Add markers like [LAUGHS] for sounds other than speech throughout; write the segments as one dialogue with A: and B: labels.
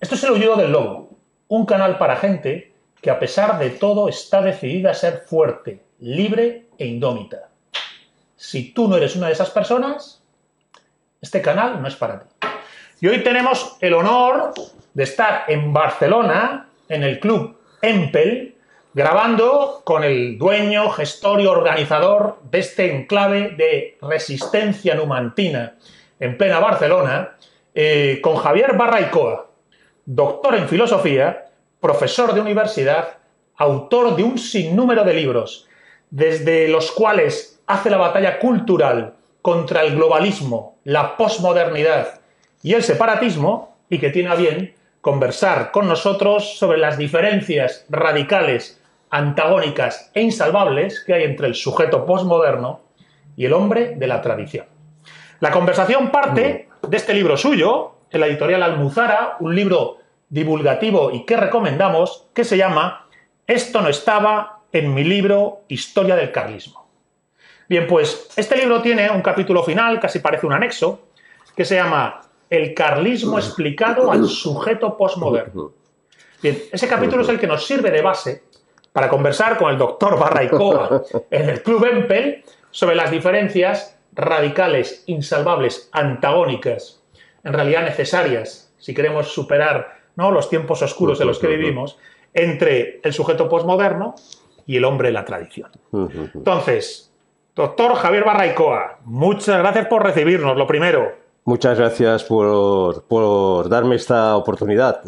A: Esto es el Huyudo del Lobo, un canal para gente que a pesar de todo está decidida a ser fuerte, libre e indómita. Si tú no eres una de esas personas, este canal no es para ti. Y hoy tenemos el honor de estar en Barcelona, en el club Empel, grabando con el dueño, gestor y organizador de este enclave de resistencia numantina en plena Barcelona, eh, con Javier Barraicoa doctor en filosofía, profesor de universidad, autor de un sinnúmero de libros, desde los cuales hace la batalla cultural contra el globalismo, la posmodernidad y el separatismo, y que tiene a bien conversar con nosotros sobre las diferencias radicales, antagónicas e insalvables que hay entre el sujeto posmoderno y el hombre de la tradición. La conversación parte de este libro suyo, en la editorial Almuzara, un libro divulgativo y que recomendamos que se llama Esto no estaba en mi libro Historia del Carlismo. Bien, pues este libro tiene un capítulo final, casi parece un anexo, que se llama El carlismo explicado al sujeto postmoderno. Bien, ese capítulo es el que nos sirve de base para conversar con el doctor Barraicoa en el Club Empel sobre las diferencias radicales, insalvables, antagónicas, en realidad necesarias, si queremos superar ¿no? los tiempos oscuros de en los que vivimos, entre el sujeto posmoderno y el hombre de la tradición. Entonces, doctor Javier Barraicoa, muchas gracias por recibirnos, lo primero.
B: Muchas gracias por, darme esta oportunidad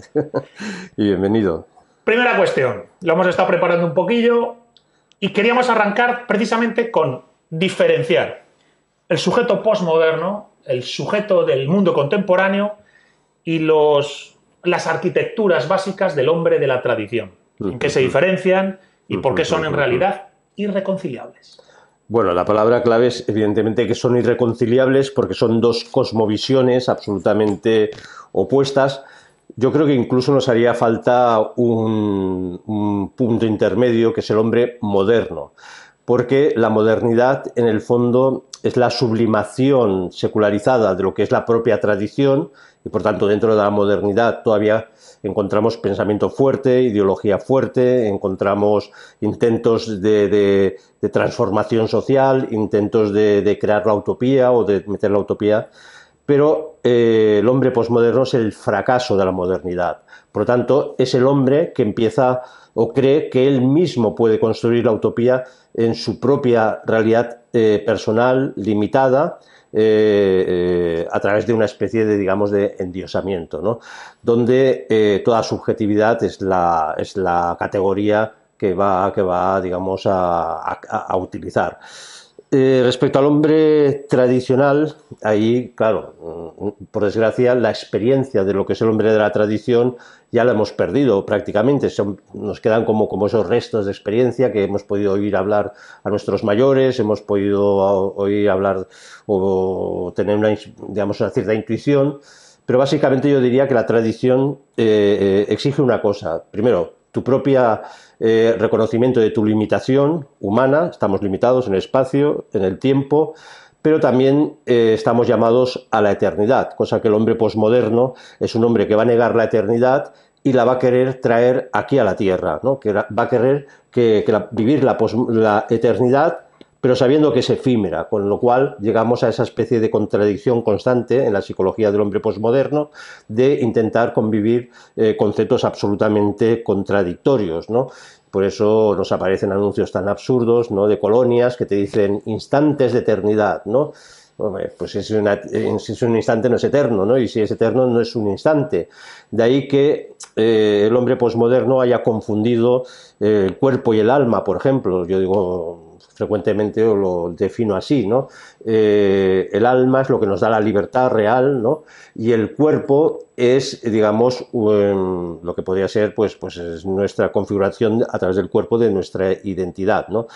B: [LAUGHS] y bienvenido.
A: Primera cuestión, lo hemos estado preparando un poquillo y queríamos arrancar precisamente con diferenciar el sujeto postmoderno, el sujeto del mundo contemporáneo y los las arquitecturas básicas del hombre de la tradición, en qué se diferencian y por qué son en realidad irreconciliables.
B: Bueno, la palabra clave es evidentemente que son irreconciliables porque son dos cosmovisiones absolutamente opuestas. Yo creo que incluso nos haría falta un, un punto intermedio, que es el hombre moderno porque la modernidad en el fondo es la sublimación secularizada de lo que es la propia tradición y por tanto dentro de la modernidad todavía encontramos pensamiento fuerte, ideología fuerte, encontramos intentos de, transformación social, intentos de, crear la utopía o de meter la utopía, pero eh, el hombre posmoderno es el fracaso de la modernidad. Por lo tanto, es el hombre que empieza o cree que él mismo puede construir la utopía en su propia realidad eh, personal limitada eh, eh, a través de una especie de, digamos, de endiosamiento, ¿no? donde toda subjetividad es la, categoría que va, que va digamos, a utilizar. Eh, respecto al hombre tradicional, ahí, claro, por desgracia, la experiencia de lo que es el hombre de la tradición ya la hemos perdido prácticamente. nos quedan como, como esos restos de experiencia que hemos podido oír hablar a nuestros mayores, hemos podido oír hablar o tener una, digamos, cierta intuición. Pero básicamente yo diría que la tradición eh, eh, exige una cosa. Primero, tu propia eh, reconocimiento de tu limitación humana, estamos limitados en el espacio, en el tiempo, pero también eh, estamos llamados a la eternidad, cosa que el hombre posmoderno es un hombre que va a negar la eternidad y la va a querer traer aquí a la Tierra, ¿no? que va a querer vivir la, eternidad pero sabiendo que es efímera, con lo cual llegamos a esa especie de contradicción constante en la psicología del hombre posmoderno de intentar convivir eh, conceptos absolutamente contradictorios. Por eso nos aparecen anuncios tan absurdos, ¿no? De colonias que te dicen instantes de eternidad, ¿no? pues es si es un instante no es eterno, ¿no? Y si es eterno no es un instante. De ahí que eh, el hombre posmoderno haya confundido eh, el cuerpo y el alma, por ejemplo. Yo digo frecuentemente lo defino así, ¿no? Eh, el alma es lo que nos da la libertad real, ¿no? Y el cuerpo es, digamos, lo que podría ser, pues, pues nuestra configuración a través del cuerpo de nuestra identidad, ¿no?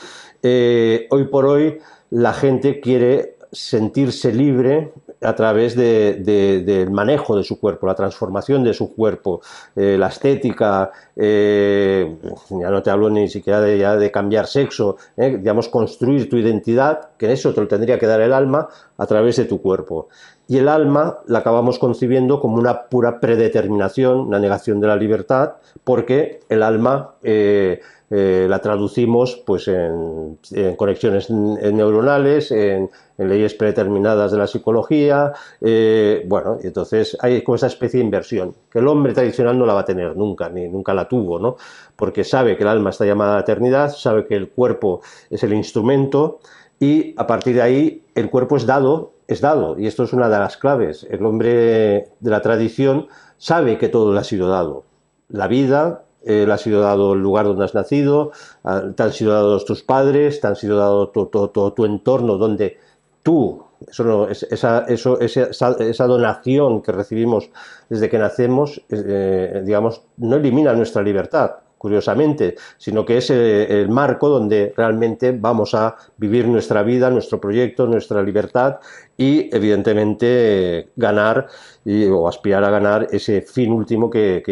B: Eh, hoy por hoy la gente quiere sentirse libre a través de, del manejo de su cuerpo, la transformación de su cuerpo, eh, la estética, eh, ya no te hablo ni siquiera de, cambiar sexo, eh, digamos, construir tu identidad, que eso te lo tendría que dar el alma a través de tu cuerpo y el alma la acabamos concibiendo como una pura predeterminación, una negación de la libertad, porque el alma eh, eh, la traducimos pues, en, conexiones neuronales, en, leyes predeterminadas de la psicología, eh, bueno, entonces hay como esa especie de inversión, que el hombre tradicional no la va a tener nunca, ni nunca la tuvo, ¿no? porque sabe que el alma está llamada a la eternidad, sabe que el cuerpo es el instrumento, y a partir de ahí el cuerpo es dado es dado, y esto es una de las claves. El hombre de la tradición sabe que todo le ha sido dado. La vida, eh, le ha sido dado el lugar donde has nacido, ah, te han sido dados tus padres, te han sido dado todo tu, entorno donde tú, esa, eso, esa, donación que recibimos desde que nacemos, eh, digamos, no elimina nuestra libertad, curiosamente, sino que es eh, el, marco donde realmente vamos a vivir nuestra vida, nuestro proyecto, nuestra libertad y evidentemente ganar y, o aspirar a ganar ese fin último que,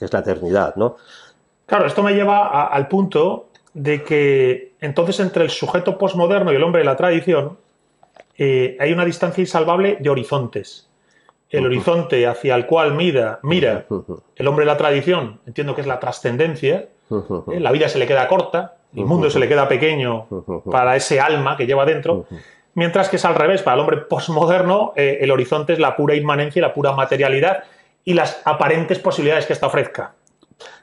B: es la eternidad. ¿no?
A: Claro, esto me lleva al punto de que entonces entre el sujeto posmoderno y el hombre de la tradición eh, hay una distancia insalvable de horizontes el horizonte hacia el cual mira, mira el hombre de la tradición, entiendo que es la trascendencia,
B: eh, la vida se
A: le queda corta, el mundo se le queda pequeño para ese alma que lleva dentro, mientras que es al revés, para el hombre posmoderno eh, el horizonte es la pura inmanencia la pura materialidad y las aparentes posibilidades que esta ofrezca.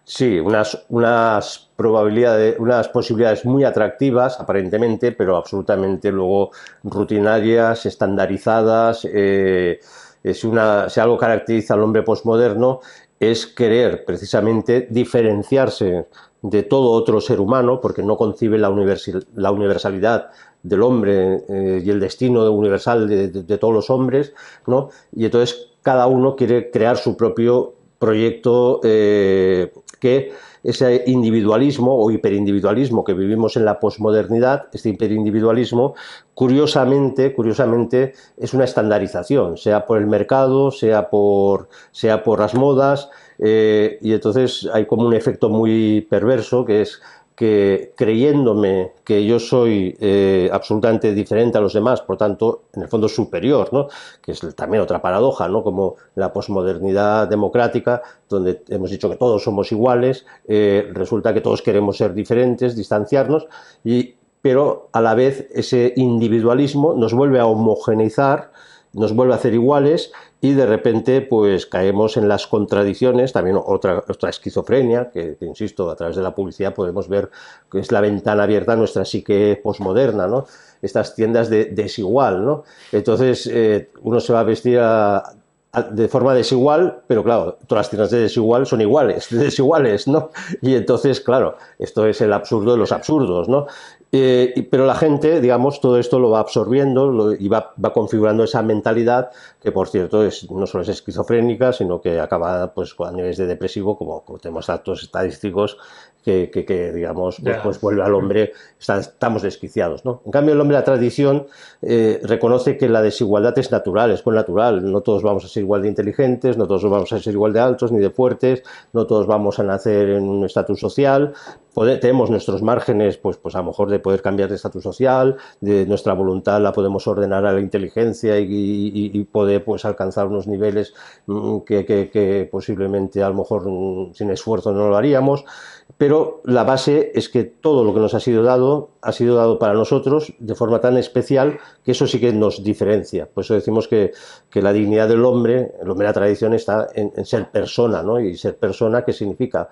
B: Sí, unas, unas probabilidades, unas posibilidades muy atractivas, aparentemente, pero absolutamente luego rutinarias, estandarizadas, eh, si algo caracteriza al hombre posmoderno, es querer precisamente diferenciarse de todo otro ser humano, porque no concibe la, universalidad del hombre eh, y el destino universal de, todos los hombres, ¿no? Y entonces cada uno quiere crear su propio proyecto eh, que ese individualismo o hiperindividualismo que vivimos en la posmodernidad, este hiperindividualismo, curiosamente, curiosamente es una estandarización, sea por el mercado, sea por, sea por las modas, eh, y entonces hay como un efecto muy perverso que es que creyéndome que yo soy eh, absolutamente diferente a los demás, por tanto, en el fondo superior, que es también otra paradoja, ¿no? como la posmodernidad democrática, donde hemos dicho que todos somos iguales, eh, resulta que todos queremos ser diferentes, distanciarnos, y, pero a la vez ese individualismo nos vuelve a homogeneizar nos vuelve a hacer iguales y de repente pues caemos en las contradicciones, también otra, otra esquizofrenia, que, insisto, a través de la publicidad podemos ver que es la ventana abierta a nuestra psique posmoderna, ¿no? estas tiendas de desigual, ¿no? entonces eh, uno se va a vestir de forma desigual, pero claro, todas las tiendas de desigual son iguales, [LAUGHS] desiguales, ¿no? Y entonces, claro, esto es el absurdo de los absurdos, ¿no? Eh, pero la gente, digamos, todo esto lo va absorbiendo y va, configurando esa mentalidad que, por cierto, es, no solo es esquizofrénica, sino que acaba pues, a niveles de depresivo, como, tenemos datos estadísticos que, digamos, pues, pues, vuelve al hombre, estamos desquiciados. ¿no? En cambio, el hombre, la tradición, eh, reconoce que la desigualdad es natural, es con natural. No todos vamos a ser igual de inteligentes, no todos vamos a ser igual de altos ni de fuertes, no todos vamos a nacer en un estatus social, tenemos nuestros márgenes, pues, pues a lo mejor de poder cambiar de estatus social, de nuestra voluntad la podemos ordenar a la inteligencia y, poder pues alcanzar unos niveles mm, que, posiblemente a lo mejor mm, sin esfuerzo no lo haríamos, pero la base es que todo lo que nos ha sido dado ha sido dado para nosotros de forma tan especial que eso sí que nos diferencia. Por eso decimos que, la dignidad del hombre, hombre la tradición está en ser persona, ¿no? Y ser persona, ¿qué significa?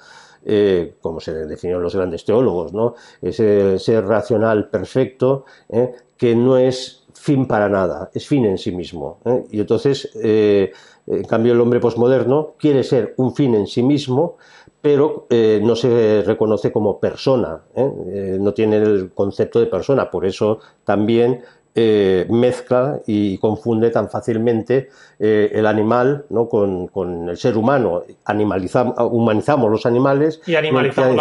B: Eh, como se definieron los grandes teólogos, ¿no? ese ser racional perfecto ¿eh? que no es fin para nada, es fin en sí mismo. ¿eh? Y entonces, en cambio, el hombre posmoderno quiere ser un fin en sí mismo, pero no se reconoce como persona, no tiene el concepto de persona, por eso también eh, mezcla y confunde tan fácilmente eh, el animal ¿no? con, el ser humano. Animalizamos, humanizamos los animales y animalizamos,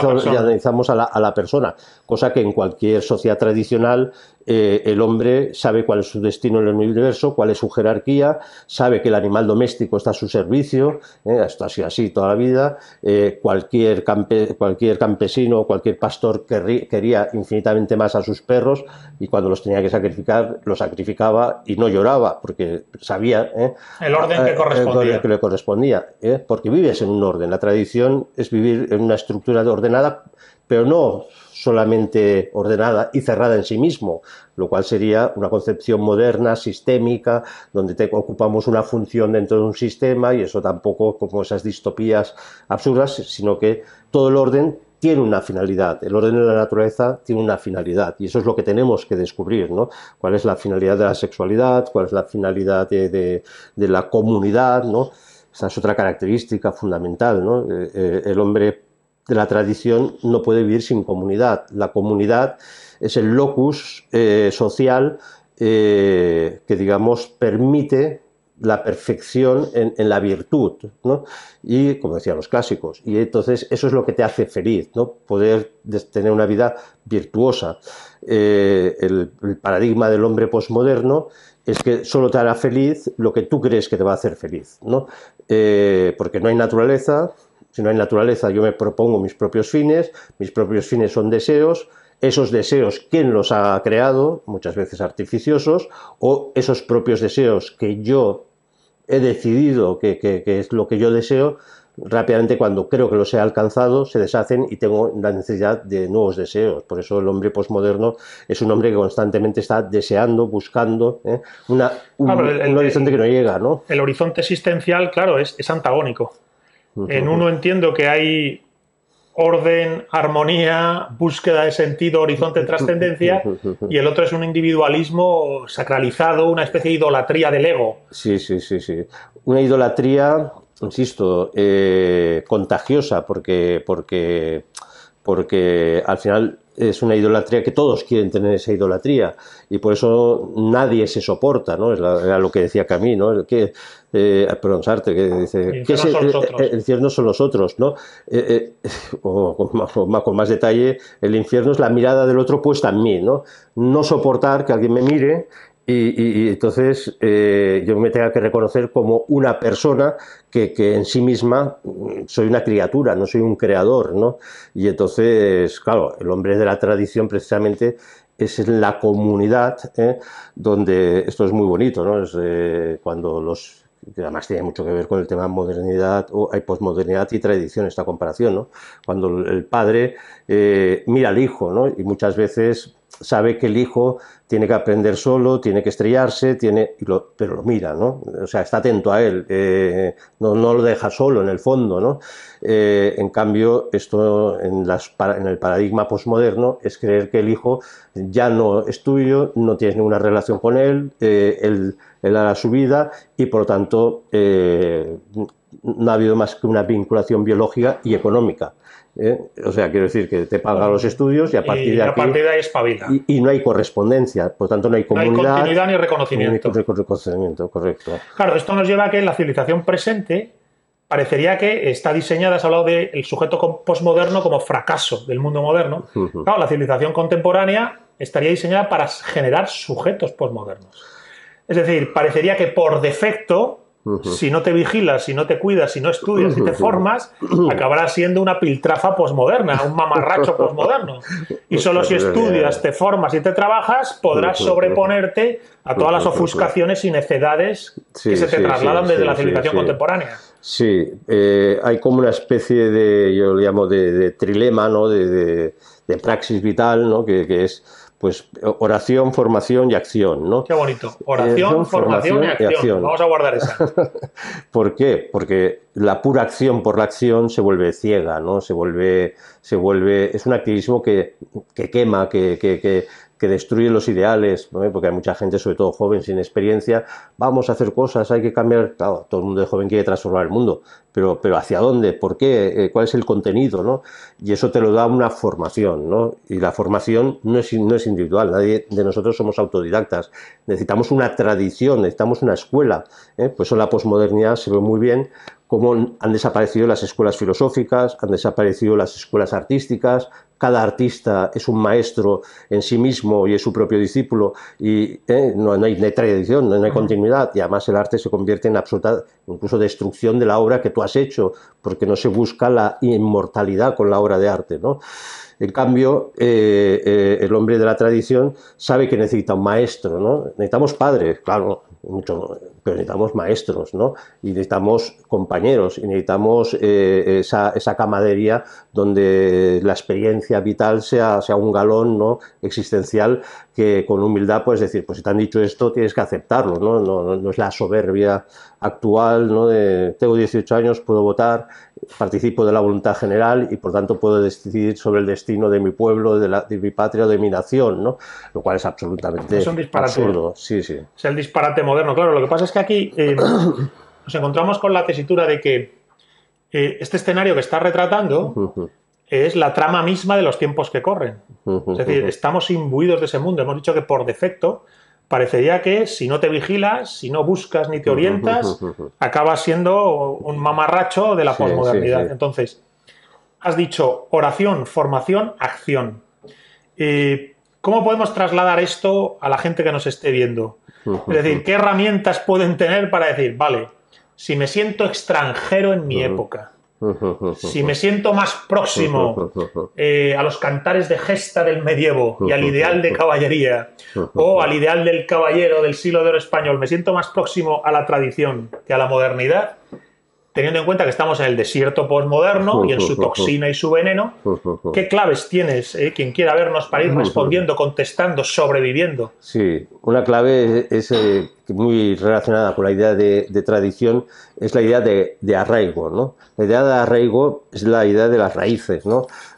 B: a, la, persona, cosa que en cualquier sociedad tradicional eh, el hombre sabe cuál es su destino en el universo, cuál es su jerarquía, sabe que el animal doméstico está a su servicio, eh, hasta así, así toda la vida, eh, cualquier, campesino o cualquier pastor quería infinitamente más a sus perros y cuando los tenía que sacrificar, los sacrificaba y no lloraba porque sabía eh,
A: el orden que Que
B: le correspondía porque vives en un orden, la tradición es vivir en una estructura ordenada pero no solamente ordenada y cerrada en sí mismo, lo cual sería una concepción moderna, sistémica, donde ocupamos una función dentro de un sistema y eso tampoco como esas distopías absurdas, sino que todo el orden tiene una finalidad, el orden de la naturaleza tiene una finalidad y eso es lo que tenemos que descubrir, ¿Cuál es la finalidad de la sexualidad? ¿Cuál es la finalidad de, la comunidad? ¿no? Esa es otra característica fundamental, eh, eh, el hombre la tradición no puede vivir sin comunidad. La comunidad es el locus eh, social eh, que, digamos, permite la perfección en, la virtud, ¿no? Y, como decían los clásicos, y entonces eso es lo que te hace feliz, ¿no? Poder tener una vida virtuosa. Eh, el, paradigma del hombre posmoderno es que solo te hará feliz lo que tú crees que te va a hacer feliz, ¿no? porque no hay naturaleza, si no hay naturaleza, yo me propongo mis propios fines, mis propios fines son deseos, esos deseos, quién los ha creado, muchas veces artificiosos, o esos propios deseos que yo he decidido que, es lo que yo deseo, rápidamente cuando creo que los he alcanzado se deshacen y tengo la necesidad de nuevos deseos. Por eso el hombre posmoderno es un hombre que constantemente está deseando, buscando ¿eh? Una, un, ah, el, horizonte que no llega. ¿no?
A: El horizonte existencial, claro, es antagónico. En uno entiendo que hay orden, armonía, búsqueda de sentido, horizonte, trascendencia, y el otro es un individualismo sacralizado, una especie de idolatría del ego.
B: Sí, sí, sí, sí. Una idolatría, insisto, eh, contagiosa, porque, porque porque al final es una idolatría que todos quieren tener esa idolatría y por eso nadie se soporta, ¿no? Es era lo que decía Camino, ¿no? Que, eh, perdón, que dice, el infierno son los otros, ¿no? Eh, eh, [LAUGHS] o, con más, con más, detalle, el infierno es la mirada del otro puesta en mí, ¿no? No soportar que alguien me mire y, entonces eh, yo me tenga que reconocer como una persona que, en sí misma mm, soy una criatura, no soy un creador, ¿no? Y entonces, claro, el hombre de la tradición precisamente es en la comunidad ¿eh? donde esto es muy bonito, ¿no? Es eh, cuando los además tiene mucho que ver con el tema de modernidad o hay posmodernidad y tradición esta comparación, ¿no? Cuando el padre mira al hijo, ¿no? Y muchas veces sabe que el hijo tiene que aprender solo, tiene que estrellarse, tiene, pero lo mira, ¿no? O sea, está atento a él, eh, no, no, lo deja solo en el fondo, ¿no? Eh, en cambio, esto en, el paradigma posmoderno es creer que el hijo ya no es tuyo, no tienes ninguna relación con él, eh, él, él, hará su vida y por lo tanto no ha habido más que una vinculación biológica y económica. ¿eh? O sea, quiero decir que te pagan los estudios y a partir de aquí. Partir de
A: ahí
B: Y, no hay correspondencia, por tanto no hay comunidad. hay continuidad ni reconocimiento. reconocimiento, correcto.
A: Claro, esto nos lleva a que la civilización presente parecería que está diseñada, has hablado del sujeto postmoderno como fracaso del mundo moderno. Claro, la civilización contemporánea estaría diseñada para generar sujetos postmodernos. Es decir, parecería que por defecto si no te vigilas, si no te cuidas, si no estudias, si te formas, acabarás siendo una piltrafa posmoderna, un mamarracho posmoderno. Y solo si estudias, te formas y te trabajas, podrás sobreponerte a todas las ofuscaciones y necedades que se te trasladan desde la civilización contemporánea.
B: Sí, eh, hay como una especie de, yo lo llamo de, trilema, De, praxis vital, que es pues oración, formación y acción, ¿no? Qué bonito. Eh, oración, formación, y, acción. Vamos a
A: guardar esa. [LAUGHS]
B: ¿Por qué? Porque la pura acción por la acción se vuelve ciega, ¿no? Se vuelve, se vuelve, es un activismo que, que quema, que, que, que, que destruye los ideales, porque hay mucha gente, sobre todo joven, sin experiencia, vamos a hacer cosas, hay que cambiar, claro, todo el mundo de joven quiere transformar el mundo, pero, pero ¿hacia dónde? ¿Por qué? Eh, ¿Cuál es el contenido? Y eso te lo da una formación, ¿no? y la formación no es, no es individual, nadie de nosotros somos autodidactas, necesitamos una tradición, necesitamos una escuela, por ¿eh? pues la posmodernidad se ve muy bien como han desaparecido las escuelas filosóficas, han desaparecido las escuelas artísticas, cada artista es un maestro en sí mismo y es su propio discípulo y eh, no, hay, tradición, no, hay continuidad y además el arte se convierte en absoluta incluso destrucción de la obra que tú has hecho porque no se busca la inmortalidad con la obra de arte. ¿no? En cambio, eh, eh, el hombre de la tradición sabe que necesita un maestro, ¿no? necesitamos padres, claro, mucho, pero necesitamos maestros, ¿no? Y necesitamos compañeros, necesitamos eh, esa, esa, camadería donde la experiencia vital sea, sea un galón, ¿no? Existencial que con humildad puedes decir, pues si te han dicho esto, tienes que aceptarlo, ¿no? No, no, es la soberbia actual, ¿no? De tengo 18 años, puedo votar, participo de la voluntad general y por tanto puedo decidir sobre el destino de mi pueblo, de, la, mi patria, de mi nación, ¿no? Lo cual es absolutamente es un disparate. absurdo. Sí, sí.
A: Es el disparate moderno, claro. Lo que pasa es que aquí eh, [COUGHS] nos encontramos con la tesitura de que eh, este escenario que está retratando es la trama misma de los tiempos que corren. Es decir, estamos imbuidos de ese mundo. Hemos dicho que por defecto parecería que si no te vigilas, si no buscas ni te orientas, acabas siendo un mamarracho de la posmodernidad. Entonces, has dicho oración, formación, acción. Eh, ¿Cómo podemos trasladar esto a la gente que nos esté viendo? Es decir, ¿qué herramientas pueden tener para decir, vale, si me siento extranjero en mi época, si [LAUGHS] me siento más próximo eh, a los cantares de gesta del medievo y al ideal de caballería o al ideal del caballero del siglo de oro español, me siento más próximo a la tradición que a la modernidad, teniendo en cuenta que estamos en el desierto postmoderno y en su toxina y su veneno, ¿qué claves tienes, eh, quien quiera vernos, para ir [LAUGHS] respondiendo, contestando, sobreviviendo?
B: Sí, una clave es, eh, muy relacionada con la idea de, tradición, es la idea de, arraigo. ¿no? La idea de arraigo es la idea de las raíces,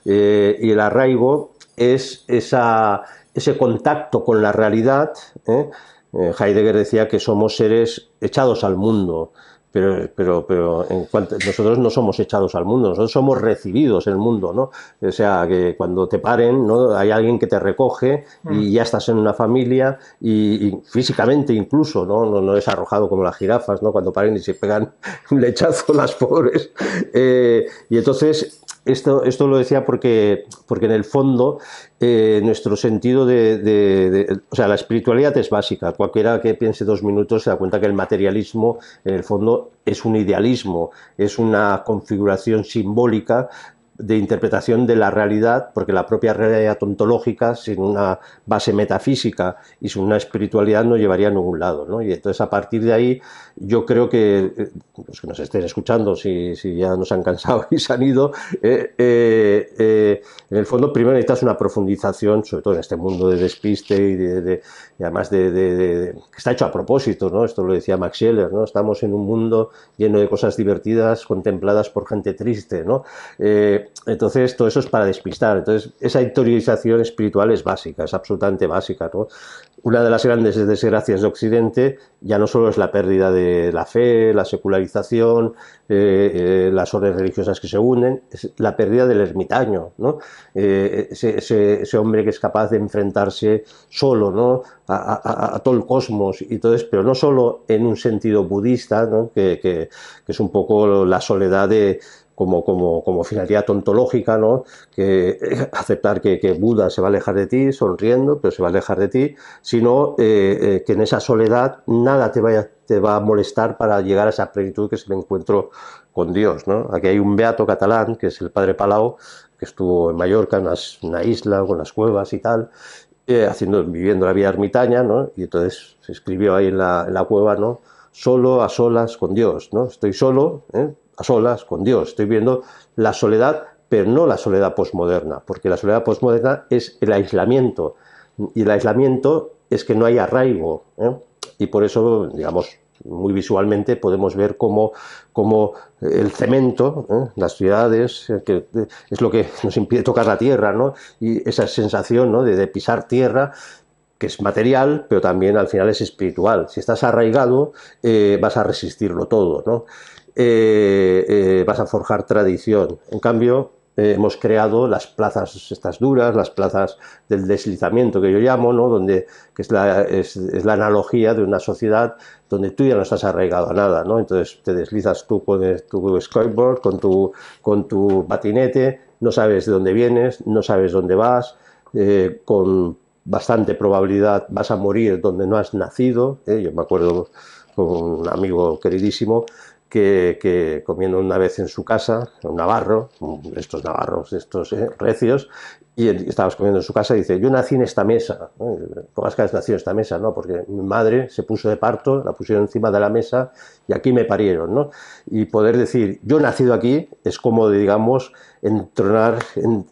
B: eh, y el arraigo es ese contacto con la realidad. ¿eh? Eh, Heidegger decía que somos seres echados al mundo, pero, pero, pero en nosotros no somos echados al mundo, nosotros somos recibidos en el mundo, ¿no? O sea, que cuando te paren, ¿no? Hay alguien que te recoge y mm. ya estás en una familia y, físicamente incluso, ¿no? ¿no? es arrojado como las jirafas, ¿no? Cuando paren y se pegan [LAUGHS] un lechazo las pobres. Eh, y entonces, esto, esto lo decía porque, porque en el fondo eh, nuestro sentido de, de, O sea, la espiritualidad es básica. Cualquiera que piense dos minutos se da cuenta que el materialismo, en el fondo, es un idealismo, es una configuración simbólica de interpretación de la realidad, porque la propia realidad ontológica, sin una base metafísica y sin una espiritualidad, no llevaría a ningún lado. ¿no? Y entonces, a partir de ahí, yo creo que eh, los que nos estén escuchando, si, si ya nos han cansado [LAUGHS] y se han ido, eh, eh, en el fondo, primero necesitas una profundización, sobre todo en este mundo de despiste y, de, además de, que está hecho a propósito. ¿no? Esto lo decía Max Scheller, ¿no? estamos en un mundo lleno de cosas divertidas contempladas por gente triste. ¿no? entonces, todo eso es para despistar. Entonces, esa interiorización espiritual es básica, es absolutamente básica. Una de las grandes desgracias de Occidente ya no solo es la pérdida de la fe, la secularización, eh, eh, las órdenes religiosas que se unen, es la pérdida del ermitaño, eh, ese, hombre que es capaz de enfrentarse solo a, todo el cosmos y todo pero no solo en un sentido budista, que es un poco la soledad de como, como, como finalidad ontológica, ¿no? Que eh, aceptar que, que, Buda se va a alejar de ti sonriendo, pero se va a alejar de ti, sino eh, eh, que en esa soledad nada te, vaya, te va a molestar para llegar a esa plenitud que es el encuentro con Dios, ¿no? Aquí hay un beato catalán, que es el padre Palau, que estuvo en Mallorca, en una isla con las cuevas y tal, haciendo, viviendo la vida ermitaña, ¿no? Y entonces se escribió ahí en la, cueva, ¿no? Solo a solas con Dios, ¿no? Estoy solo, ¿eh? a solas con Dios, estoy viendo la soledad, pero no la soledad posmoderna, porque la soledad posmoderna es el aislamiento, y el aislamiento es que no hay arraigo, ¿eh? y por eso, digamos, muy visualmente podemos ver cómo, el cemento, ¿eh? las ciudades, eh, que es lo que nos impide tocar la tierra, ¿no? y esa sensación de, pisar tierra, que es material, pero también al final es espiritual. Si estás arraigado, vas a resistirlo todo. Eh, eh, vas a forjar tradición. En cambio, eh, hemos creado las plazas estas duras, las plazas del deslizamiento que yo llamo, donde que es, la, es, la analogía de una sociedad donde tú ya no estás arraigado a nada, entonces te deslizas tú con tu skateboard, con tu, con tu patinete, no sabes de dónde vienes, no sabes dónde vas, con bastante probabilidad vas a morir donde no has nacido, yo me acuerdo con un amigo queridísimo que, comiendo una vez en su casa, un navarro, mm, estos navarros, estos eh, recios, y estabas comiendo en su casa dice, yo nací en esta mesa, has nació en esta mesa, ¿no? Porque mi madre se puso de parto, la pusieron encima de la mesa y aquí me parieron, ¿no? Y poder decir, yo he nacido aquí, es como, digamos, entronar, en,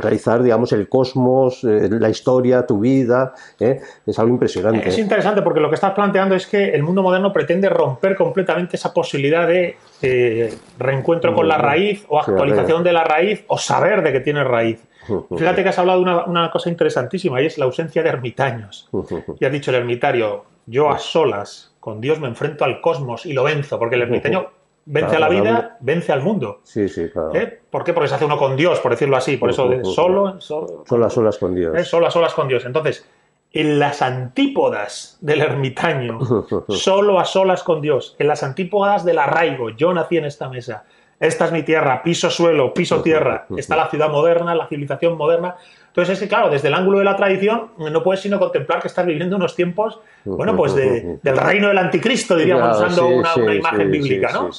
B: realizar digamos, el cosmos, eh, la historia, tu vida. ¿eh? Es algo impresionante. Es
A: interesante porque lo que estás planteando es que el mundo moderno pretende romper completamente esa posibilidad de eh, reencuentro con la raíz o actualización de la raíz o saber de que tiene raíz. Fíjate que has hablado de una, una cosa interesantísima y es la ausencia de ermitaños. Y has dicho el ermitario, yo a solas con Dios me enfrento al cosmos y lo venzo, porque el ermitaño
B: Vence a la vida,
A: vence al mundo.
B: Sí, sí, claro. ¿Eh?
A: ¿Por qué? Porque se hace uno con Dios, por decirlo así. Por eso, solo, solo.
B: a solas con Dios. ¿Eh?
A: Solo a solas con Dios. Entonces, en las antípodas del ermitaño, [LAUGHS] solo a solas con Dios, en las antípodas del arraigo, yo nací en esta mesa, esta es mi tierra, piso suelo, piso tierra, [LAUGHS] está la ciudad moderna, la civilización moderna, entonces, es que, claro, desde el ángulo de la tradición no puedes sino contemplar que estás viviendo unos tiempos, bueno, pues del reino del
B: anticristo, diríamos, usando una, imagen bíblica, ¿no?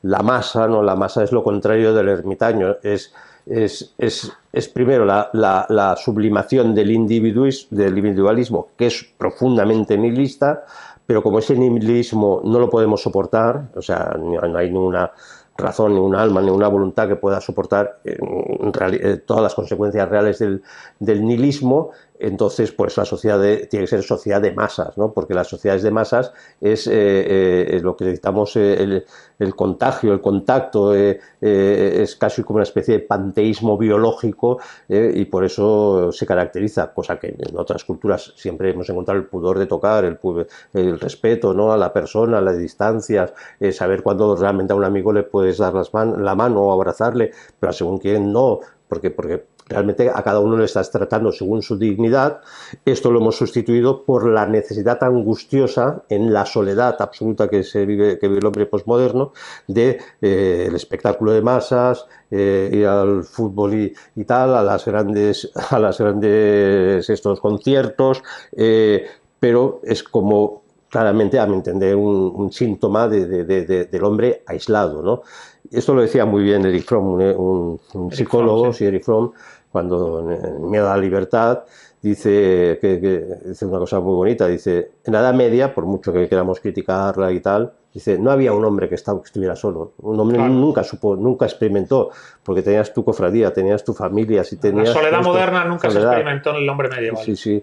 B: La masa, ¿no? La masa es lo contrario del ermitaño, es... Es, es, primero la, sublimación del, del individualismo, que es profundamente nihilista, pero como ese nihilismo no lo podemos soportar, o sea, no hay ninguna razón, ni un alma, ni una voluntad que pueda soportar eh, eh, todas las consecuencias reales del, del nihilismo entonces, pues la sociedad tiene que ser sociedad de masas, ¿no? Porque las sociedades de masas es, eh, eh, lo que necesitamos, eh, el, contagio, el contacto, es casi como una especie de panteísmo biológico y por eso se caracteriza, cosa que en otras culturas siempre hemos encontrado el pudor de tocar, el, el respeto ¿no? a la persona, las distancias, saber cuándo realmente a un amigo le puedes dar la mano o abrazarle, pero según quién no, porque, porque Realmente a cada uno le estás tratando según su dignidad. Esto lo hemos sustituido por la necesidad angustiosa en la soledad absoluta que se vive, que vive el hombre posmoderno, de eh, el espectáculo de masas, eh, ir al fútbol y, tal, a las grandes, a las grandes estos conciertos, eh, pero es como claramente, a mi entender, un, síntoma del hombre aislado, ¿no? esto lo decía muy bien Eric Fromm, un, eh, psicólogo, si sí. Eric Fromm, cuando me da la Libertad dice, que, una cosa muy bonita, dice, en la Edad Media, por mucho que queramos criticarla y tal, dice, no había un hombre que, estuviera solo, un hombre nunca supo, nunca experimentó, porque tenías tu cofradía, tenías tu familia, si tenías... La soledad moderna nunca se experimentó en el hombre medio Sí, sí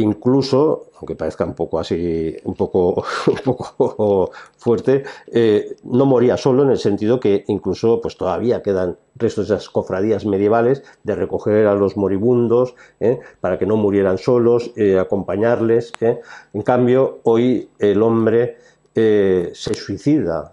B: incluso, aunque parezca un poco así, un poco, [LAUGHS] poco fuerte, eh, no moría solo en el sentido que incluso pues todavía quedan restos de esas cofradías medievales de recoger a los moribundos eh, para que no murieran solos, eh, acompañarles. En cambio, hoy el hombre se suicida.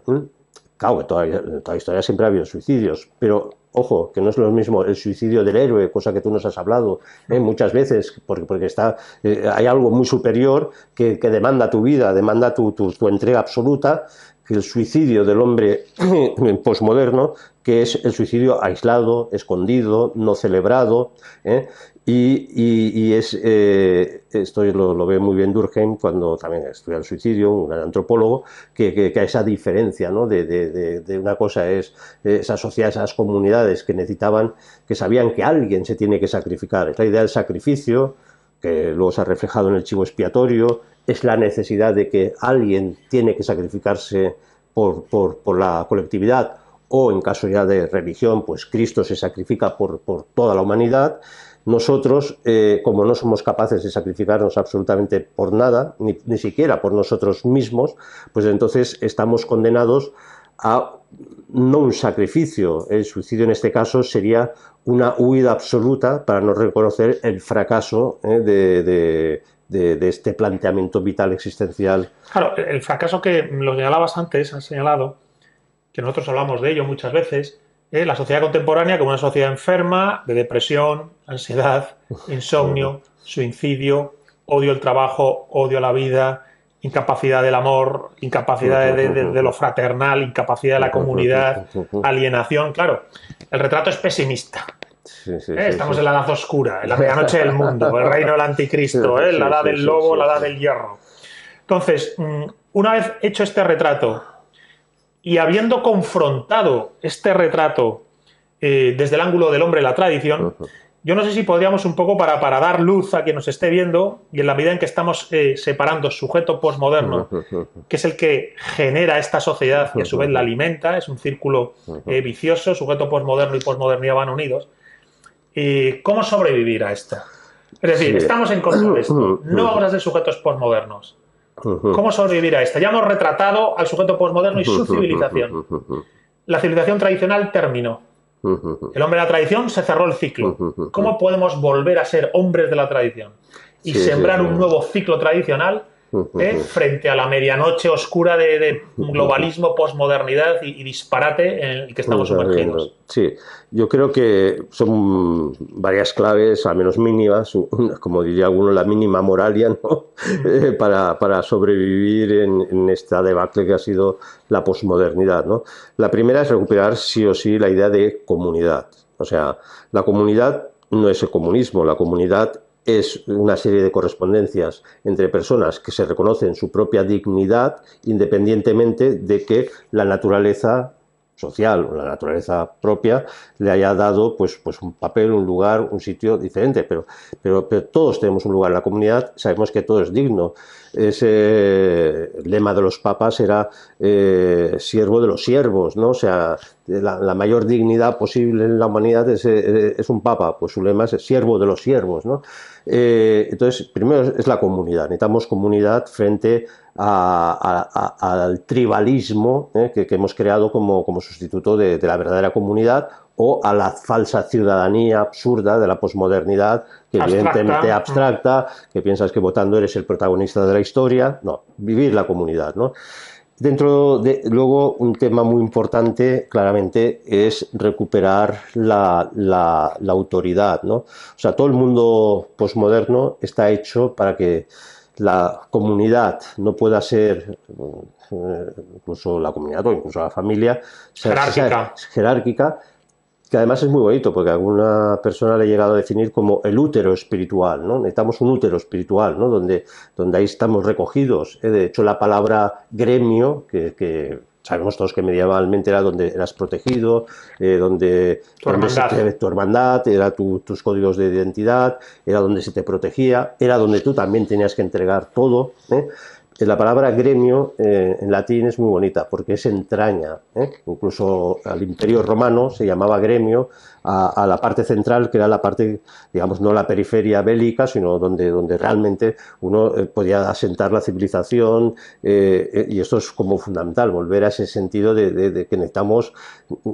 B: Claro, en toda la historia siempre ha habido suicidios, pero Ojo, que no es lo mismo el suicidio del héroe, cosa que tú nos has hablado ¿eh? muchas veces, porque, porque está, eh, hay algo muy superior que, demanda tu vida, demanda tu, tu entrega absoluta, que el suicidio del hombre [CLEARS THROAT] posmoderno que es el suicidio aislado, escondido, no celebrado, ¿eh? y, es, eh, esto lo, ve muy bien Durkheim cuando también estudia el suicidio, un gran antropólogo, que, a esa diferencia ¿no? de, una cosa es esa sociedad, esas comunidades que necesitaban, que sabían que alguien se tiene que sacrificar, es la idea del sacrificio, que luego se ha reflejado en el chivo expiatorio, es la necesidad de que alguien tiene que sacrificarse por, por, por la colectividad o en caso ya de religión, pues Cristo se sacrifica por, por toda la humanidad, nosotros, eh, como no somos capaces de sacrificarnos absolutamente por nada, ni, ni siquiera por nosotros mismos, pues entonces estamos condenados a no un sacrificio, el suicidio en este caso sería una huida absoluta para no reconocer el fracaso eh, de, de, de, este planteamiento vital existencial.
A: Claro, el fracaso que lo señalabas antes, has señalado, que nosotros hablamos de ello muchas veces, la sociedad contemporánea como una sociedad enferma de depresión, ansiedad, [LAUGHS] insomnio, suicidio, odio al trabajo, odio a la vida, incapacidad del amor, incapacidad de, lo fraternal, incapacidad de la comunidad, [LAUGHS] alienación. Claro, el retrato es pesimista.
B: ¿Eh? Estamos en la
A: edad oscura, en la medianoche del mundo, el reino del anticristo, ¿eh? la edad del lobo, la edad del hierro. Entonces, mm, una vez hecho este retrato y habiendo confrontado este retrato eh, desde el ángulo del hombre y la tradición, yo no sé si podríamos un poco para, para, dar luz a quien nos esté viendo y en la medida en que estamos eh, separando sujeto posmoderno, que es el que genera esta sociedad y a su vez la alimenta, es un círculo eh, vicioso, sujeto posmoderno y posmodernidad van unidos, ¿cómo sobrevivir a esta?
B: Es decir, estamos en contra No obras
A: de sujetos posmodernos. ¿Cómo sobrevivir a esta? Ya hemos retratado al sujeto postmoderno y su civilización. La civilización tradicional terminó. El hombre de la tradición se cerró el ciclo. ¿Cómo podemos volver a ser hombres de la tradición y sembrar un nuevo ciclo tradicional ¿eh? [LAUGHS] frente a la medianoche oscura de, globalismo, posmodernidad y, disparate en el que estamos
B: sumergidos. Sí, yo creo que son varias claves, al menos mínimas, [LAUGHS] como diría alguno, la mínima moralia, mm. eh, para, sobrevivir en, este esta debacle que ha sido la posmodernidad. La primera es recuperar sí o sí la idea de comunidad. O sea, la comunidad no es el comunismo, la comunidad es una serie de correspondencias entre personas que se reconocen su propia dignidad independientemente de que la naturaleza social o la naturaleza propia le haya dado pues, pues un papel, un lugar, un sitio diferente, pero, pero, pero todos tenemos un lugar en la comunidad, sabemos que todo es digno. Ese lema de los papas era eh, siervo de los siervos, ¿no? o sea, la, mayor dignidad posible en la humanidad es, eh, es, un papa, pues su lema es siervo de los siervos. ¿no? Eh, entonces, primero es la comunidad. Necesitamos comunidad frente al tribalismo eh, que, hemos creado como, sustituto de, la verdadera comunidad o a la falsa ciudadanía absurda de la posmodernidad, que evidentemente abstracta, que piensas que votando eres el protagonista de la historia. No, vivir la comunidad, ¿no? Dentro de luego un tema muy importante claramente es recuperar la, la, autoridad, ¿no? O sea, todo el mundo posmoderno está hecho para que la comunidad no pueda ser eh, incluso la comunidad o incluso la familia jerárquica que además es muy bonito, porque a alguna persona le ha llegado a definir como el útero espiritual, ¿no? Necesitamos un útero espiritual, ¿no? Donde, donde ahí estamos recogidos. ¿eh? De hecho, la palabra gremio, que, sabemos todos que medievalmente era donde eras protegido, eh, donde tu hermandad, tu hermandad era tus códigos de identidad, era donde se te protegía, era donde tú también tenías que entregar todo. ¿eh? Eh, la palabra gremio eh, en latín es muy bonita porque es entraña. ¿eh? Incluso al imperio romano se llamaba gremio a, la parte central, que era la parte, digamos, no la periferia bélica, sino donde, donde realmente uno eh, podía asentar la civilización, eh, eh, y esto es como fundamental, volver a ese sentido de, que necesitamos mm,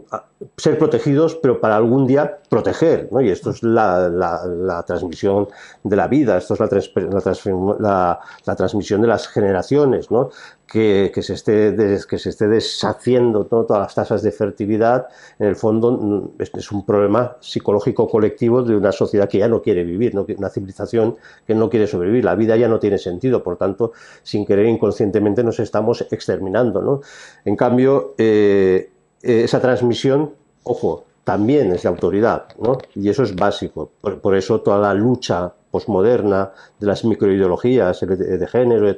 B: ser protegidos, pero para algún día proteger, ¿no? Y esto es la, transmisión de la vida, esto es la, la, transmisión de las generaciones, ¿no? que, se esté que se esté deshaciendo todas las tasas de fertilidad, en el fondo mm, es un problema psicológico colectivo de una sociedad que ya no quiere vivir, una civilización que no quiere sobrevivir, la vida ya no tiene sentido, por tanto, sin querer inconscientemente nos estamos exterminando. ¿no? En cambio, eh, eh, esa transmisión, ojo, también es de autoridad, ¿no? Y eso es básico. Por, eso toda la lucha posmoderna de las microideologías de, género, eh,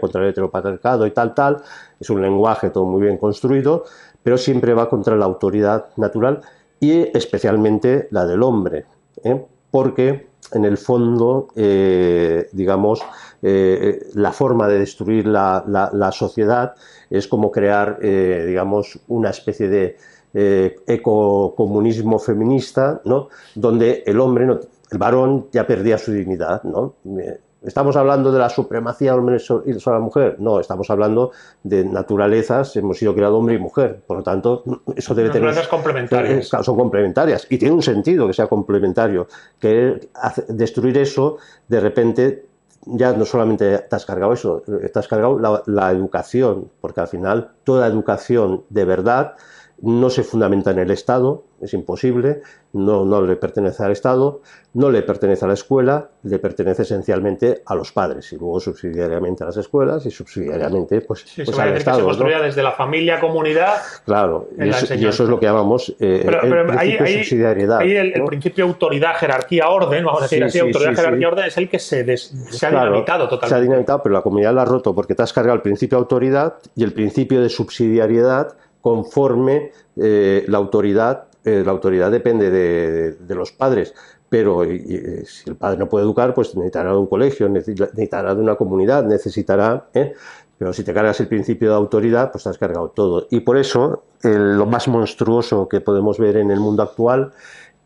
B: contra el heteropatriarcado y tal, tal, es un lenguaje todo muy bien construido, pero siempre va contra la autoridad natural y especialmente la del hombre, ¿eh? porque en el fondo, eh, digamos, la forma de destruir la, sociedad es como crear, digamos, una especie de eh, ecocomunismo feminista, ¿no? donde el hombre, no, el varón, ya perdía su dignidad. ¿no? Eh, ¿Estamos hablando de la supremacía del hombre sobre la mujer? No, estamos hablando de naturalezas, hemos sido creados hombre y mujer, por lo tanto, [CLEARS THROAT] eso debe tener... Naturalezas complementarias. Eh, son complementarias, y tiene un sentido que sea complementario, que destruir eso, de repente, ya no solamente te has cargado eso, te cargado la, la educación, porque al final toda educación de verdad no se fundamenta en el Estado, es imposible, no, no, le pertenece al Estado, no le pertenece a la escuela, le pertenece esencialmente a los padres y luego subsidiariamente a las escuelas y subsidiariamente pues, pues al Que se construya
A: desde la familia, comunidad.
B: Claro, y eso, es lo que llamamos eh, el principio de subsidiariedad. el,
A: principio autoridad, jerarquía, orden, vamos a decir autoridad, jerarquía, orden es el que se, ha dinamitado totalmente. Se ha
B: dinamitado, pero la comunidad la ha roto porque te has cargado el principio de autoridad y el principio de subsidiariedad conforme eh, la autoridad, eh, la autoridad depende de, los padres, pero eh, si el padre no puede educar, pues necesitará de un colegio, necesitará de una comunidad, necesitará... Pero si te cargas el principio de autoridad, pues te has cargado todo. Y por eso, lo más monstruoso que podemos ver en el mundo actual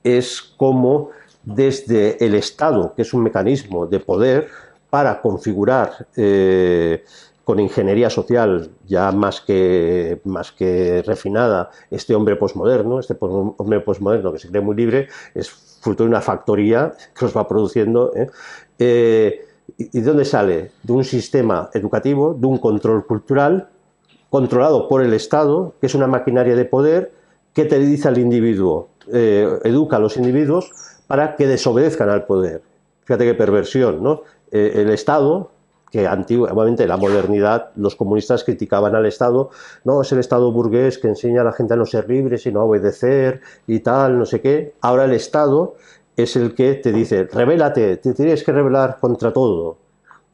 B: es cómo desde el Estado, que es un mecanismo de poder para configurar con ingeniería social ya más que, más que refinada, este hombre posmoderno, este hombre posmoderno que se cree muy libre, es fruto de una factoría que los va produciendo. ¿eh? eh y dónde sale? De un sistema educativo, de un control cultural, controlado por el Estado, que es una maquinaria de poder que te al individuo, eh, educa a los individuos para que desobedezcan al poder. Fíjate qué perversión, ¿no? Eh, el Estado que antiguamente la modernidad, los comunistas criticaban al Estado, no, es el Estado burgués que enseña a la gente a no ser libre, sino a obedecer y tal, no sé qué. Ahora el Estado es el que te dice, revélate, te tienes que rebelar contra todo.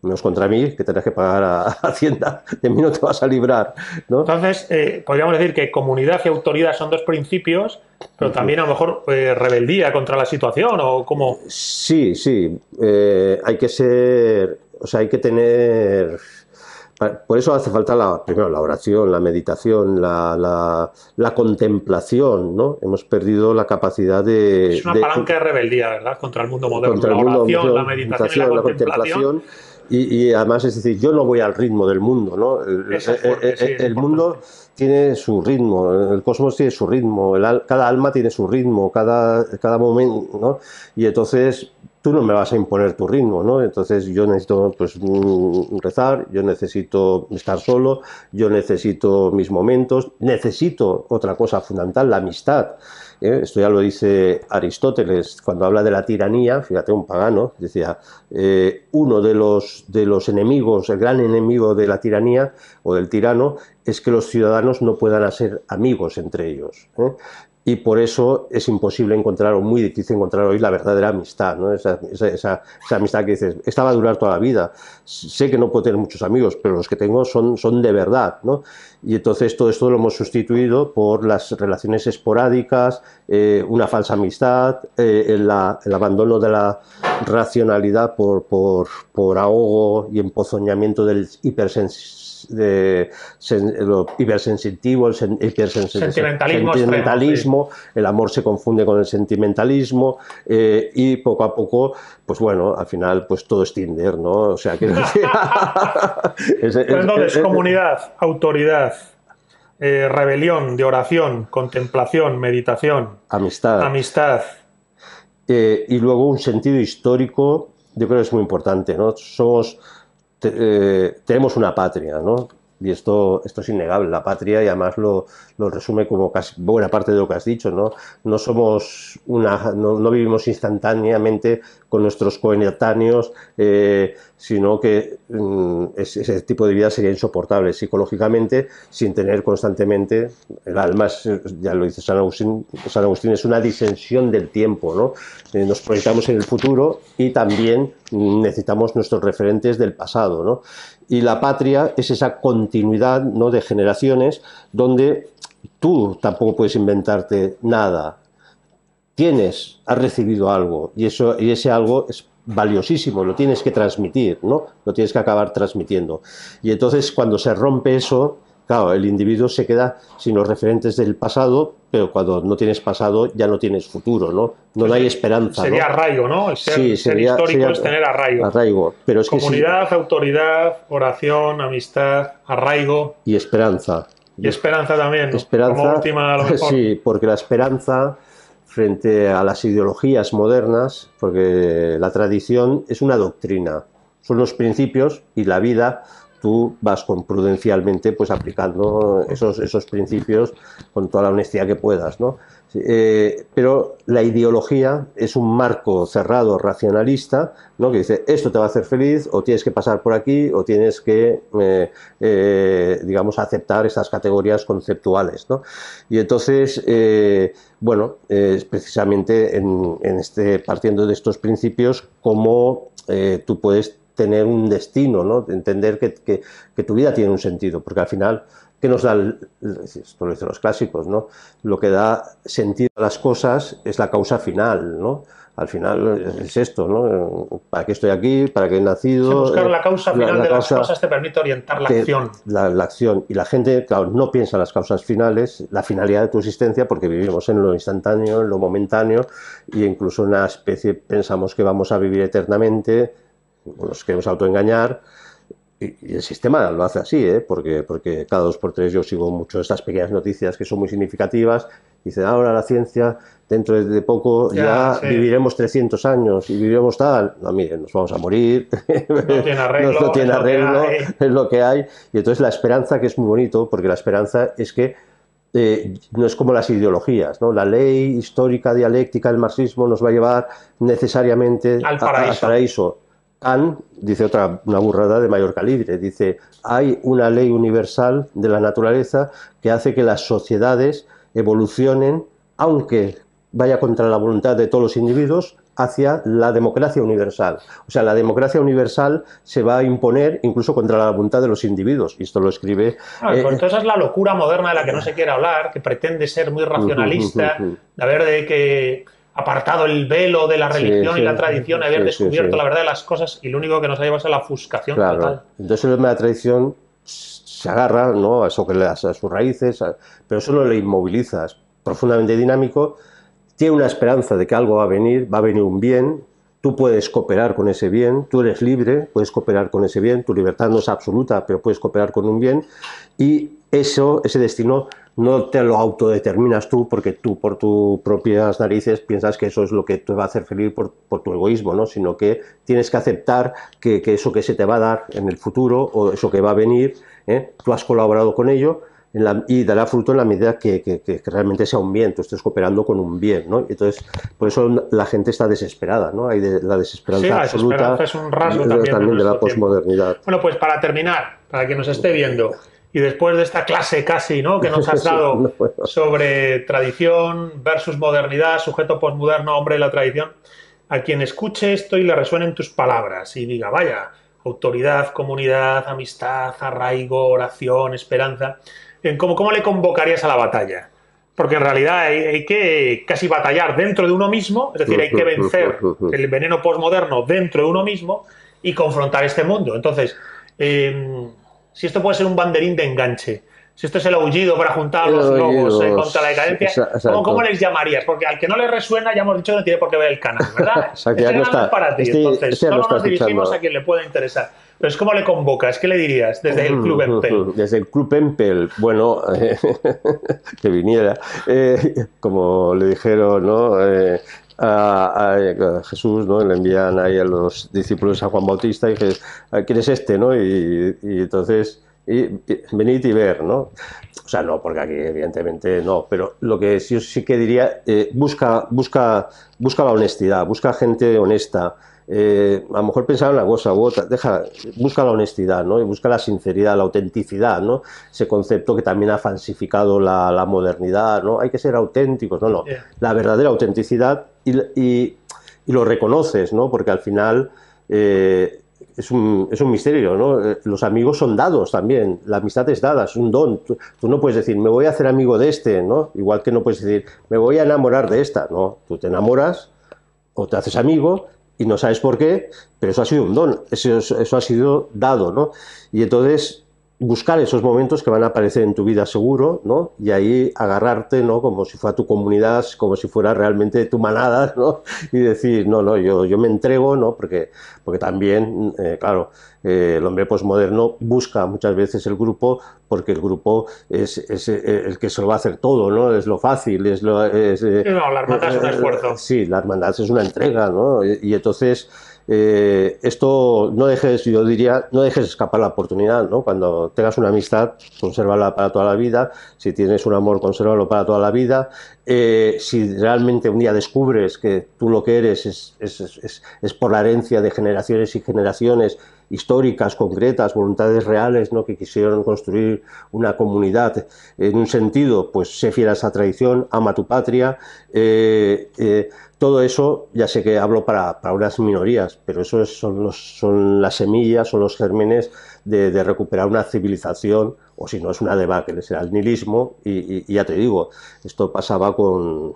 B: No es contra mí, que tendrás que pagar a Hacienda, [LAUGHS] de mí no te vas a librar. Entonces, eh,
A: podríamos decir que comunidad y autoridad son dos principios, pero también a lo mejor eh, rebeldía contra la situación o cómo.
B: Sí, sí, eh, hay que ser o sea, hay que tener... Por eso hace falta la, primero la oración, la meditación, la, contemplación, ¿no? Hemos perdido la capacidad de... Es una palanca de
A: rebeldía, ¿verdad? Contra el mundo moderno. Contra la oración, la meditación, la contemplación.
B: y, además, es decir, yo no voy al ritmo del mundo, ¿no? El, eh, eh, eh, mundo tiene su ritmo, el cosmos tiene su ritmo, cada alma tiene su ritmo, cada, cada momento, ¿no? Y entonces tú no me vas a imponer tu ritmo, ¿no? Entonces yo necesito pues rezar, yo necesito estar solo, yo necesito mis momentos, necesito otra cosa fundamental, la amistad. ¿eh? Esto ya lo dice Aristóteles cuando habla de la tiranía, fíjate, un pagano, decía, eh, uno de los, de los enemigos, el gran enemigo de la tiranía o del tirano, es que los ciudadanos no puedan hacer amigos entre ellos. ¿eh? y por eso es imposible encontrar o muy difícil encontrar hoy la verdadera amistad, esa, amistad que dices, esta va a durar toda la vida, sé que no puedo tener muchos amigos, pero los que tengo son, son de verdad, ¿no? y entonces todo esto lo hemos sustituido por las relaciones esporádicas, eh, una falsa amistad, eh, el, abandono de la racionalidad por, por, por ahogo y empozoñamiento del hipersensibilidad de, lo hipersensitivo, el, sentimentalismo, el amor se confunde con el sentimentalismo eh, y poco a poco, pues bueno, al final pues todo es Tinder, ¿no? O sea, que... es, es,
A: comunidad, autoridad, eh, rebelión, de oración, contemplación,
B: meditación. Amistad. Amistad. Eh, y luego un sentido histórico, yo creo que es muy importante, ¿no? Somos eh, tenemos una patria, ¿no? Y esto, esto es innegable, la patria, y además lo, lo, resume como casi buena parte de lo que has dicho, ¿no? No somos una, no vivimos instantáneamente con nuestros coetáneos, eh, sino que mm, ese, tipo de vida sería insoportable psicológicamente sin tener constantemente el alma, ya lo dice San Agustín, San Agustín es una disensión del tiempo, ¿no? Eh, nos proyectamos en el futuro y también necesitamos nuestros referentes del pasado, Y la patria es esa continuidad ¿no? de generaciones donde tú tampoco puedes inventarte nada, tienes, has recibido algo y, eso, ese algo es valiosísimo, lo tienes que transmitir, ¿no? Lo tienes que acabar transmitiendo. Y entonces cuando se rompe eso, claro, el individuo se queda sin los referentes del pasado, pero cuando no tienes pasado ya no tienes futuro, ¿no? No, pues hay esperanza. Sería arraigo,
A: ¿no? ser, sí, sería, ser histórico es tener arraigo.
B: Arraigo, Comunidad,
A: autoridad, oración, amistad, arraigo.
B: Y esperanza. Y
A: esperanza también.
B: Esperanza. Como última, [LAUGHS] Sí, porque la esperanza frente a las ideologías modernas, porque la tradición es una doctrina, son los principios y la vida tú vas con prudencialmente pues aplicando esos, esos principios con toda la honestidad que puedas, ¿no? Eh, pero la ideología es un marco cerrado racionalista que dice esto te va a hacer feliz o tienes que pasar por aquí o tienes que eh, eh, digamos aceptar estas categorías conceptuales y entonces bueno es precisamente en, este partiendo de estos principios cómo tú puedes tener un destino, entender que, tu vida tiene un sentido, porque al final que nos da, esto lo dicen los clásicos, ¿no? Lo que da sentido a las cosas es la causa final, ¿no? Al final es esto, ¿no? ¿Para qué estoy aquí? ¿Para qué he nacido? buscar la causa final de las cosas te
A: permite orientar la acción.
B: La, acción. Y la gente, claro, no piensa en las causas finales, la finalidad de tu existencia, porque vivimos en lo instantáneo, en lo momentáneo, y incluso una especie, pensamos que vamos a vivir eternamente, nos queremos autoengañar, y, el sistema lo hace así, ¿eh? porque, porque cada dos por tres yo sigo mucho estas pequeñas noticias que son muy significativas. Dicen, ahora la ciencia, dentro de poco ya, viviremos 300 años y viviremos tal. No, miren, nos vamos a morir. [LAUGHS] No tiene arreglo. no, tiene es, arreglo lo [LAUGHS] es lo que hay. Y entonces la esperanza, que es muy bonito, porque la esperanza es que eh, no es como las ideologías, ¿no? La ley histórica dialéctica del marxismo nos va a llevar necesariamente al paraíso. Kant dice otra, una burrada de mayor calibre, dice, hay una ley universal de la naturaleza que hace que las sociedades evolucionen, aunque vaya contra la voluntad de todos los individuos, hacia la democracia universal. O sea, la democracia universal se va a imponer incluso contra la voluntad de los individuos. Y esto lo escribe... claro entonces
A: eh, es la locura moderna de la que no se quiere hablar, que pretende ser muy racionalista, de haber de que apartado el velo de la religión y la tradición, haber descubierto la verdad de las cosas y lo único que nos ha llevado es a la ofuscación total.
B: Entonces la tradición se agarra ¿no? a, eso que a sus raíces, pero pero no le inmoviliza, es profundamente dinámico, tiene una esperanza de que algo va a venir, va a venir un bien, tú puedes cooperar con ese bien, tú eres libre, puedes cooperar con ese bien, tu libertad no es absoluta, pero puedes cooperar con un bien, y eso, ese destino no te lo autodeterminas tú porque tú por tus propias narices piensas que eso es lo que te va a hacer feliz por, tu egoísmo, ¿no? sino que tienes que aceptar que, eso que se te va a dar en el futuro o eso que va a venir, ¿eh? tú has colaborado con ello y dará fruto en la medida que, realmente sea un bien, tú estés cooperando con un bien. ¿no? Entonces, por eso la gente está desesperada, ¿no? hay la desesperanza absoluta es un rasgo también, de, la posmodernidad.
A: Bueno, pues para terminar, para que nos esté viendo. Y después de esta clase casi, ¿no? Que nos [LAUGHS] has dado sobre tradición versus modernidad, sujeto postmoderno, hombre de la tradición, a quien escuche esto y le resuenen tus palabras y diga, vaya, autoridad, comunidad, amistad, arraigo, oración, esperanza, ¿cómo, cómo le convocarías a la batalla? Porque en realidad hay, que casi batallar dentro de uno mismo, es decir, hay que vencer el veneno postmoderno dentro de uno mismo y confrontar este mundo. Entonces, em, si esto puede ser un banderín de enganche, si esto es el aullido para juntar a los lobos contra la decadencia, ¿cómo, les llamarías? Porque al que no le resuena ya hemos dicho que no tiene por qué ver el canal, ¿verdad? [LAUGHS] Este o es para ti, este- entonces solo este nos dirigimos a quien le pueda interesar. Pero es ¿cómo le convocas? ¿Qué le dirías desde el Club Empel?
B: Desde el Club Empel, bueno, [LAUGHS] que viniera. Eh, como le dijeron, ¿no? Eh, a, Jesús, ¿no? Le envían ahí a los discípulos a Juan Bautista y dije, ah, ¿quién es este, no? Y, entonces, y, venid y ver, ¿no? O sea, no, porque aquí evidentemente no, pero lo que sí, sí que diría, eh, busca, busca, busca la honestidad, busca gente honesta, eh, a lo mejor pensaba en una cosa u otra, busca la honestidad, ¿no? Y busca la sinceridad, la autenticidad, ¿no? Ese concepto que también ha falsificado la, modernidad, ¿no? Hay que ser auténticos, no, La verdadera autenticidad y, lo reconoces, ¿no? Porque al final eh, es, un, misterio, ¿no? Eh, los amigos son dados también, la amistad es dada, es un don. Tú, no puedes decir, me voy a hacer amigo de este, Igual que no puedes decir, me voy a enamorar de esta, ¿no? Tú te enamoras o te haces amigo y no sabes por qué, pero eso ha sido un don, eso, eso ha sido dado, ¿no? Y entonces buscar esos momentos que van a aparecer en tu vida seguro, ¿no? Y ahí agarrarte, ¿no? Como si fuera tu comunidad, como si fuera realmente tu manada, ¿no? [LAUGHS] Y decir, no, no, yo, yo me entrego, ¿no? Porque, porque también, eh, claro, eh, el hombre posmoderno busca muchas veces el grupo porque el grupo es, eh, el que se lo va a hacer todo, ¿no? Es lo fácil, es lo... Es, no, la hermandad es un esfuerzo. Sí, la hermandad es una entrega, ¿no? y entonces eh, esto no dejes, yo diría, no dejes escapar la oportunidad, ¿no? Cuando tengas una amistad, consérvala para toda la vida, si tienes un amor, consérvalo para toda la vida, eh, si realmente un día descubres que tú lo que eres es, por la herencia de generaciones y generaciones históricas, concretas, voluntades reales, ¿no? que quisieron construir una comunidad en un sentido, pues sé fiel a esa tradición, ama tu patria, eh, todo eso, ya sé que hablo para, para unas minorías, pero eso son, son las semillas, son los gérmenes de, recuperar una civilización, o si no es una debacle, será el nihilismo, y, ya te digo, esto pasaba con...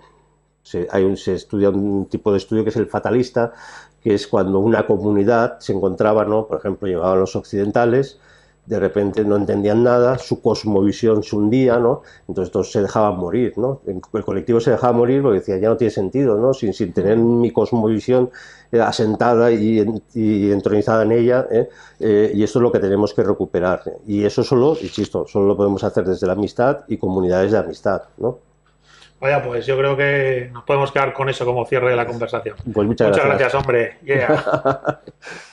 B: Se, hay un, se estudia un tipo de estudio que es el fatalista, que es cuando una comunidad se encontraba, ¿no? por ejemplo, llevaban los occidentales, de repente no entendían nada, su cosmovisión se hundía, ¿no? Entonces todos se dejaban morir, ¿no? El, colectivo se dejaba morir porque decía, ya no tiene sentido, ¿no? Sin, tener mi cosmovisión eh, asentada y, entronizada en ella, ¿eh? Eh, y esto es lo que tenemos que recuperar. Y eso solo, insisto, solo lo podemos hacer desde la amistad y comunidades de amistad, ¿no?
A: Vaya, pues yo creo que nos podemos quedar con eso como cierre de la conversación. Pues muchas, gracias. hombre. [LAUGHS]